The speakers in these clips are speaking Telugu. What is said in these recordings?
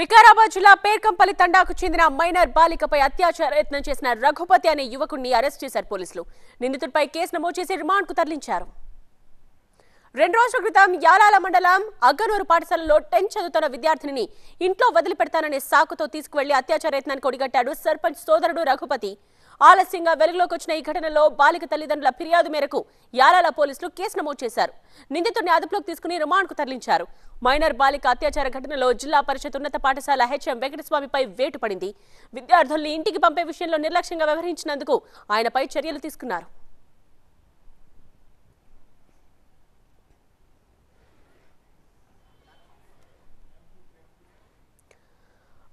వికారాబాద్ జిల్లా పేర్కంపల్లి తండాకు చెందిన మైనర్ బాలికపై అత్యాచార యత్నం చేసిన రఘుపతి అనే యువకుడిని అరెస్ట్ చేశారు పోలీసులు నిందితుడిపై కేసు నమోదు చేసి రిమాండ్కు తరలించారు రెండు రోజుల క్రితం యాలాల మండలం అగ్గనూరు పాఠశాలలో టెన్త్ చదువుతున్న విద్యార్థిని ఇంట్లో వదిలిపెడతాననే సాకుతో తీసుకువెళ్లి అత్యాచార యత్నానికి ఒడిగట్టాడు సర్పంచ్ సోదరుడు రఘుపతి ఆలస్యంగా వెలుగులోకి వచ్చిన ఈ ఘటనలో బాలిక తల్లిదండ్రుల ఫిర్యాదు మేరకు యాలాల పోలీసులు కేసు నమోదు చేశారు నిందితుడిని అదుపులోకి తీసుకుని రిమాండ్కు తరలించారు మైనర్ బాలిక అత్యాచార ఘటనలో జిల్లా పరిషత్ ఉన్నత పాఠశాల హెచ్ఎం వెంకటస్వామిపై వేటు పడింది విద్యార్థుల్ని ఇంటికి పంపే విషయంలో నిర్లక్ష్యంగా వ్యవహరించినందుకు ఆయనపై చర్యలు తీసుకున్నారు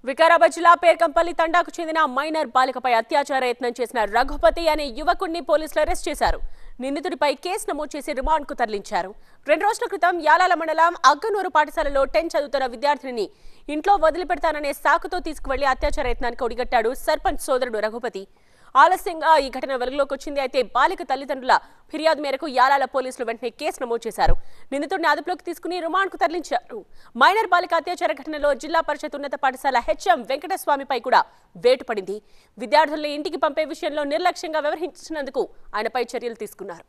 వికారాబాద్ జిల్లా పేర్కంపల్లి తండాకు చెందిన మైనర్ బాలికపై అత్యాచార యత్నం చేసిన రఘుపతి అనే యువకుడిని పోలీసులు అరెస్ట్ చేశారు నిందితుడిపై కేసు నమోదు చేసి రిమాండ్కు తరలించారు రెండు రోజుల క్రితం యాలాల మండలం అగ్గనూరు పాఠశాలలో టెన్ చదువుతున్న విద్యార్థిని ఇంట్లో వదిలిపెడతాననే సాకుతో తీసుకువెళ్లి అత్యాచార యత్నానికి ఒడిగట్టాడు సర్పంచ్ సోదరుడు రఘుపతి ఆలస్యంగా ఈ ఘటన వెలుగులోకి వచ్చింది అయితే బాలిక తల్లిదండ్రుల ఫిర్యాదు మేరకు యాలాల పోలీసులు వెంటనే కేసు నమోదు చేశారు నిందితుడిని అదుపులోకి తీసుకుని కు తరలించారు మైనర్ బాలిక అత్యాచార ఘటనలో జిల్లా పరిషత్ ఉన్నత పాఠశాల హెచ్ఎం వెంకటస్వామిపై కూడా వేటు పడింది విద్యార్థుల్ని ఇంటికి పంపే విషయంలో నిర్లక్ష్యంగా వ్యవహరించినందుకు ఆయనపై చర్యలు తీసుకున్నారు